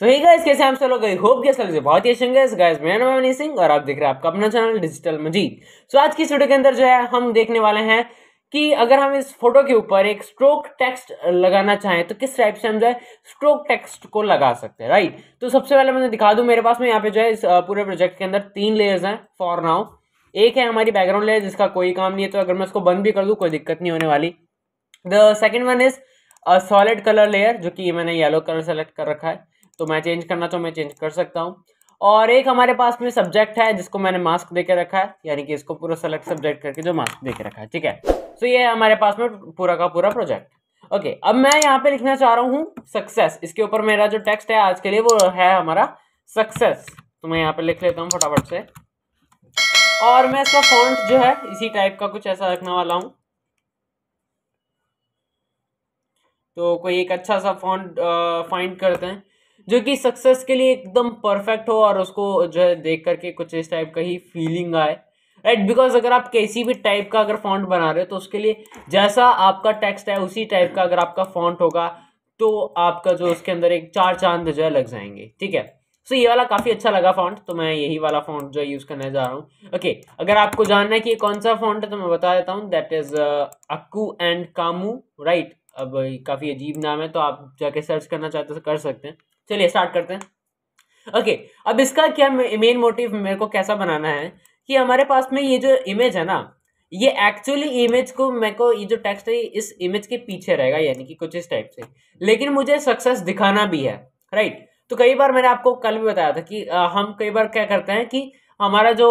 सो ही guys कैसे हम सब लोग होप के सब बहुत ही अच्छे गाइस गाइस मेरा नाम सिंह और आप देख रहे हैं आपका अपना channel digital Majeed so so, आज की इस वीडियो के अंदर जो है हम देखने वाले हैं कि अगर हम इस फोटो के ऊपर एक स्ट्रोक टेक्स्ट लगाना चाहें तो किस टाइप से हम जो है स्ट्रोक टेक्स्ट को लगा सकते हैं राइट तो सबसे पहले मैं दिखा दूं मेरे पास में यहाँ पे जो है इस पूरे प्रोजेक्ट के अंदर तीन लेयर्स हैं फॉर नाउ एक है हमारी बैकग्राउंड लेयर जिसका कोई काम नहीं है तो अगर मैं उसको बंद भी कर दूँ कोई दिक्कत नहीं होने वाली the second one is solid colour layer जो कि मैंने येलो कलर सेलेक्ट कर रखा है तो मैं चेंज करना चाहूँ मैं चेंज कर सकता हूँ और एक हमारे पास में सब्जेक्ट है जिसको मैंने मास्क दे के रखा है यानी कि इसको पूरा सेलेक्ट सब्जेक्ट करके जो मास्क दे रखा है ठीक है सो ये है हमारे पास में पूरा का पूरा प्रोजेक्ट ओके अब मैं यहाँ पे लिखना चाह रहा हूँ सक्सेस इसके ऊपर मेरा जो टेक्स्ट है आज के लिए वो है हमारा सक्सेस तो मैं यहाँ पे लिख लेता हूँ फटाफट से और मैं इसका फॉन्ट जो है इसी टाइप का कुछ ऐसा रखने वाला हूँ तो कोई एक अच्छा सा फॉन्ट फाइंड करते हैं जो कि सक्सेस के लिए एकदम परफेक्ट हो और उसको जो है देख करके कुछ इस टाइप का ही फीलिंग आए राइट right? बिकॉज अगर आप किसी भी टाइप का अगर फॉन्ट बना रहे हो तो उसके लिए जैसा आपका टेक्स्ट है उसी टाइप का अगर आपका फॉन्ट होगा तो आपका जो उसके अंदर एक चार चांद जो है लग जाएंगे ठीक है सो so, ये वाला काफ़ी अच्छा लगा फॉन्ट तो मैं यही वाला फॉन्ट जो यूज़ करने जा रहा हूँ ओके okay, अगर आपको जानना है कि ये कौन सा फॉन्ट है तो मैं बता देता हूँ दैट इज़ अक्कू एंड कामू राइट अब काफ़ी अजीब नाम है तो आप जाके सर्च करना चाहते तो कर सकते हैं चलिए स्टार्ट करते हैं ओके अब इसका क्या मेन मोटिव मेरे को कैसा बनाना है कि हमारे पास में ये जो इमेज है ना ये एक्चुअली इमेज को मेरे को ये जो टेक्स्ट है इस इमेज के पीछे रहेगा यानी कि कुछ इस टाइप से लेकिन मुझे सक्सेस दिखाना भी है राइट तो कई बार मैंने आपको कल भी बताया था कि हम कई बार क्या करते हैं कि हमारा जो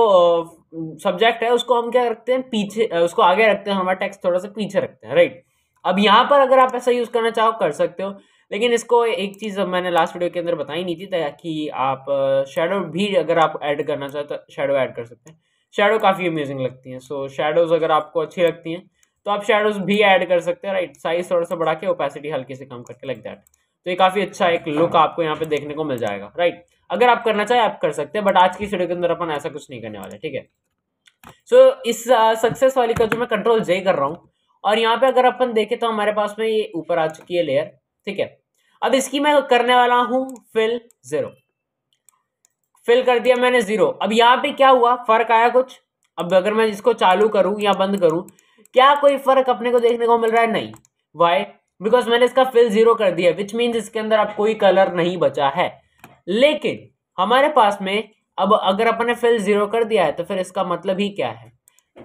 सब्जेक्ट है उसको हम क्या रखते हैं पीछे उसको आगे रखते हैं हमारा टेक्स्ट थोड़ा सा पीछे रखते हैं राइट अब यहाँ पर अगर आप ऐसा यूज़ करना चाहो कर सकते हो लेकिन इसको एक चीज़ मैंने लास्ट वीडियो के अंदर बताई नहीं थी ताकि आप शेडो भी अगर आप ऐड करना चाहते तो शेडो ऐड कर सकते हैं शेडो काफ़ी अमेजिंग लगती हैं सो शेडोज़ अगर आपको अच्छी लगती हैं तो आप शेडोज़ भी ऐड कर सकते हैं राइट साइज़ थोड़ा सा बढ़ा के ओपेसिटी हल्की से कम करके लग जाए तो ये काफ़ी अच्छा एक लुक आपको यहाँ पे देखने को मिल जाएगा राइट अगर आप करना चाहें आप कर सकते हैं बट आज की वीडियो के अंदर अपन ऐसा कुछ नहीं करने वाले ठीक है सो इस सक्सेस वाली का जो मैं कंट्रोल जे कर रहा हूँ और यहाँ पे अगर अपन देखें तो हमारे पास में ये ऊपर आ चुकी है लेयर ठीक है अब इसकी मैं करने वाला हूं फिल जीरो फिल कर दिया मैंने जीरो अब यहां पे क्या हुआ फर्क आया कुछ अब अगर मैं इसको चालू करूं या बंद करूं क्या कोई फर्क अपने को देखने को मिल रहा है नहीं वाई बिकॉज मैंने इसका फिल जीरो कर दिया विच मीन इसके अंदर अब कोई कलर नहीं बचा है लेकिन हमारे पास में अब अगर अपने फिल जीरो कर दिया है तो फिर इसका मतलब ही क्या है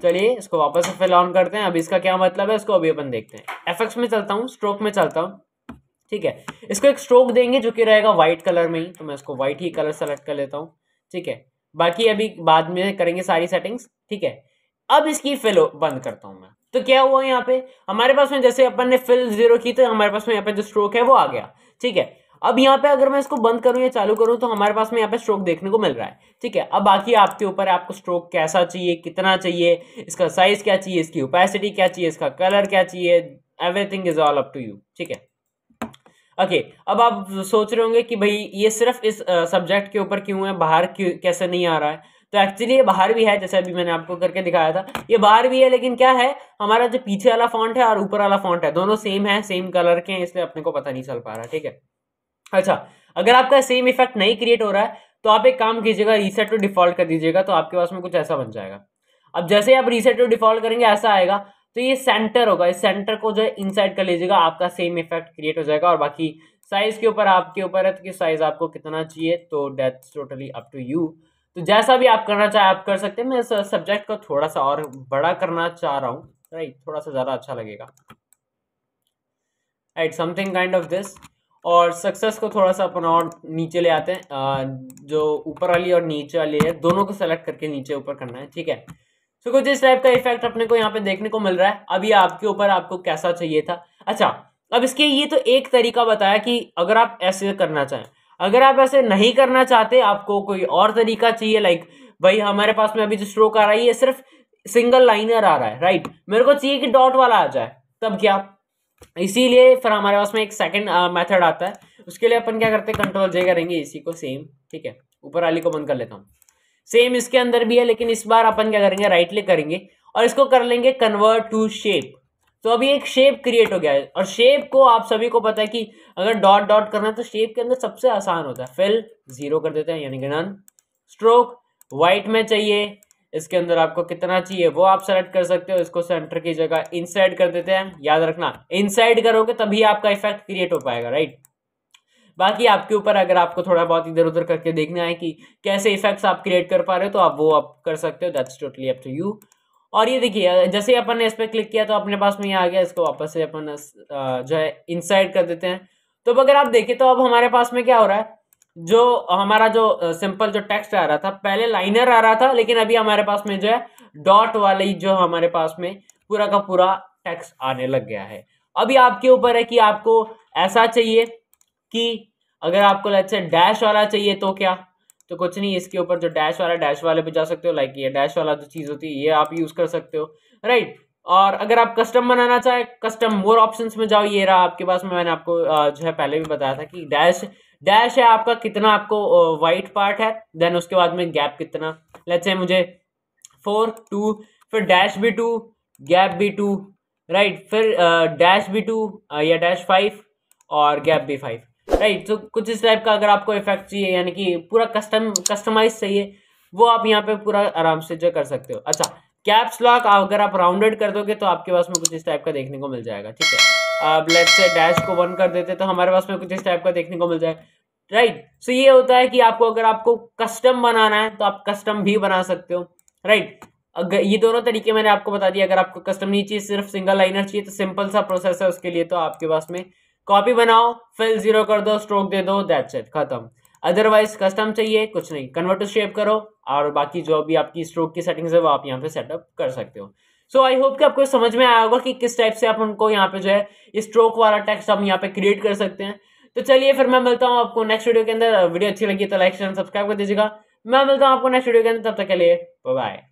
चलिए इसको वापस से फिल ऑन करते हैं अब इसका क्या मतलब है इसको अभी अपन देखते हैं एफेक्ट्स में चलता हूँ स्ट्रोक में चलता हूँ ठीक है इसको एक स्ट्रोक देंगे जो कि रहेगा व्हाइट कलर में ही तो मैं इसको व्हाइट ही कलर सेलेक्ट कर लेता हूँ ठीक है बाकी अभी बाद में करेंगे सारी सेटिंग्स ठीक है अब इसकी फिल बंद करता हूँ मैं तो क्या हुआ यहाँ पे हमारे पास में जैसे अपन ने फिल जीरो की तो हमारे पास में यहाँ पे जो स्ट्रोक है वो आ गया ठीक है अब यहाँ पे अगर मैं इसको बंद करूँ या चालू करूँ तो हमारे पास में यहाँ पे स्ट्रोक देखने को मिल रहा है ठीक है अब बाकी आपके ऊपर है आपको स्ट्रोक कैसा चाहिए कितना चाहिए इसका साइज क्या चाहिए इसकी ओपेसिटी क्या चाहिए इसका कलर क्या चाहिए everything is all up to you ठीक है ओके okay, अब आप सोच रहे होंगे कि भाई ये सिर्फ इस सब्जेक्ट के ऊपर क्यों है बाहर क्यों कैसे नहीं आ रहा है तो एक्चुअली ये बाहर भी है जैसे अभी मैंने आपको करके दिखाया था ये बाहर भी है लेकिन क्या है हमारा जो पीछे वाला फॉन्ट है और ऊपर वाला फॉन्ट है दोनों सेम है सेम कलर के हैं इसलिए अपने को पता नहीं चल पा रहा ठीक है अच्छा अगर आपका सेम इफेक्ट नहीं क्रिएट हो रहा है तो आप एक काम कीजिएगा रीसेट टू डिफॉल्ट कर दीजिएगा तो आपके पास में कुछ ऐसा बन जाएगा अब जैसे आप रीसेट टू डिफॉल्ट करेंगे ऐसा आएगा तो ये सेंटर होगा इस सेंटर को जो है इनसाइड कर लीजिएगा आपका सेम इफेक्ट क्रिएट हो जाएगा और बाकी साइज के ऊपर आपके ऊपर है तो कि साइज आपको कितना चाहिए तो that's totally up to you तो जैसा भी आप करना चाहे आप कर सकते हैं मैं सब्जेक्ट को थोड़ा सा और बड़ा करना चाह रहा हूँ राइट थोड़ा सा ज़्यादा अच्छा लगेगा right something kind of this और सक्सेस को थोड़ा सा अपन और नीचे ले आते हैं जो ऊपर वाली और नीचे वाली है दोनों को सेलेक्ट करके नीचे ऊपर करना है ठीक है सो कुछ इस टाइप का इफेक्ट अपने को यहाँ पे देखने को मिल रहा है अभी आपके ऊपर आपको कैसा चाहिए था अच्छा अब इसके ये तो एक तरीका बताया कि अगर आप ऐसे करना चाहें अगर आप ऐसे नहीं करना चाहते आपको कोई और तरीका चाहिए लाइक भाई हमारे पास में अभी जो स्ट्रोक आ रहा है ये सिर्फ सिंगल लाइनर आ रहा है राइट मेरे को चाहिए कि डॉट वाला आ जाए तब क्या इसीलिए फिर हमारे पास में एक सेकंड मेथड आता है उसके लिए अपन क्या करते हैं कंट्रोल जे करेंगे इसी को सेम ठीक है ऊपर वाली को बंद कर लेता हूँ सेम इसके अंदर भी है लेकिन इस बार अपन क्या करेंगे राइट क्लिक करेंगे और इसको कर लेंगे कन्वर्ट टू शेप तो अभी एक शेप क्रिएट हो गया है और शेप को आप सभी को पता है कि अगर डॉट डॉट करना है तो शेप के अंदर सबसे आसान होता है फिल जीरो कर देते हैं यानी कि नन स्ट्रोक व्हाइट में चाहिए इसके अंदर आपको कितना चाहिए वो आप सेलेक्ट कर सकते हो इसको सेंटर की जगह इनसाइड कर देते हैं याद रखना इनसाइड करोगे तभी आपका इफेक्ट क्रिएट हो पाएगा राइट बाकी आपके ऊपर अगर आपको थोड़ा बहुत इधर उधर करके देखना है कि कैसे इफेक्ट्स आप क्रिएट कर पा रहे हो तो आप वो आप कर सकते हो that's totally up to you और ये देखिए जैसे अपन ने इस पर क्लिक किया तो अपने पास में ये आ गया इसको वापस से अपन जो है इनसाइड कर देते हैं तो अब अगर आप देखें तो अब हमारे पास में क्या हो रहा है जो हमारा जो सिंपल जो टेक्स्ट आ रहा था पहले लाइनर आ रहा था लेकिन अभी हमारे पास में जो है डॉट वाली जो हमारे पास में पूरा का पूरा टेक्स्ट आने लग गया है अभी आपके ऊपर है कि आपको ऐसा चाहिए कि अगर आपको लगता से डैश वाला चाहिए तो क्या तो कुछ नहीं इसके ऊपर जो डैश वाला डैश वाले पे जा सकते हो लाइक ये डैश वाला जो चीज़ होती है ये आप यूज़ कर सकते हो राइट और अगर आप कस्टम बनाना चाहे कस्टम मोर ऑप्शंस में जाओ ये रहा आपके पास में मैंने आपको जो है पहले भी बताया था कि डैश डैश है आपका कितना आपको वाइट पार्ट है देन उसके बाद में गैप कितना लेट्स से मुझे फोर टू फिर डैश भी टू गैप भी टू राइट फिर डैश भी टू या डैश फाइव और गैप भी फाइव राइट तो कुछ इस टाइप का अगर आपको इफेक्ट चाहिए यानी कि पूरा कस्टम कस्टमाइज चाहिए वो आप यहाँ पे पूरा आराम से जो कर सकते हो अच्छा कैप्स लॉक अगर आप राउंडेड कर दोगे तो आपके पास में कुछ इस टाइप का देखने को मिल जाएगा ठीक है अब लेट से डैश को वन कर देते तो हमारे पास में कुछ इस टाइप का देखने को मिल जाएगा राइट right. सो so, ये होता है कि आपको अगर आपको कस्टम बनाना है तो आप कस्टम भी बना सकते हो राइट right. अगर ये दोनों तरीके मैंने आपको बता दिया अगर आपको कस्टम नहीं चाहिए सिर्फ सिंगल लाइनर चाहिए तो सिंपल सा प्रोसेस है उसके लिए तो आपके पास में कॉपी बनाओ फिल जीरो कर दो स्ट्रोक दे दो दैट्स इट खत्म अदरवाइज कस्टम चाहिए कुछ नहीं कन्वर्ट टू शेप करो और बाकी जो भी आपकी स्ट्रोक की सेटिंग्स है वो आप यहाँ पे सेटअप कर सकते हो सो आई होप कि आपको समझ में आया होगा कि किस टाइप से आप उनको यहाँ पे जो है स्ट्रोक वाला टेक्स्ट हम यहाँ पे क्रिएट कर सकते हैं तो चलिए फिर मैं मिलता हूँ आपको नेक्स्ट वीडियो के अंदर वीडियो अच्छी लगी तो लाइक शेयर सब्सक्राइब कर दीजिएगा मैं मिलता हूँ आपको नेक्स्ट वीडियो के अंदर तब तक के लिए बाय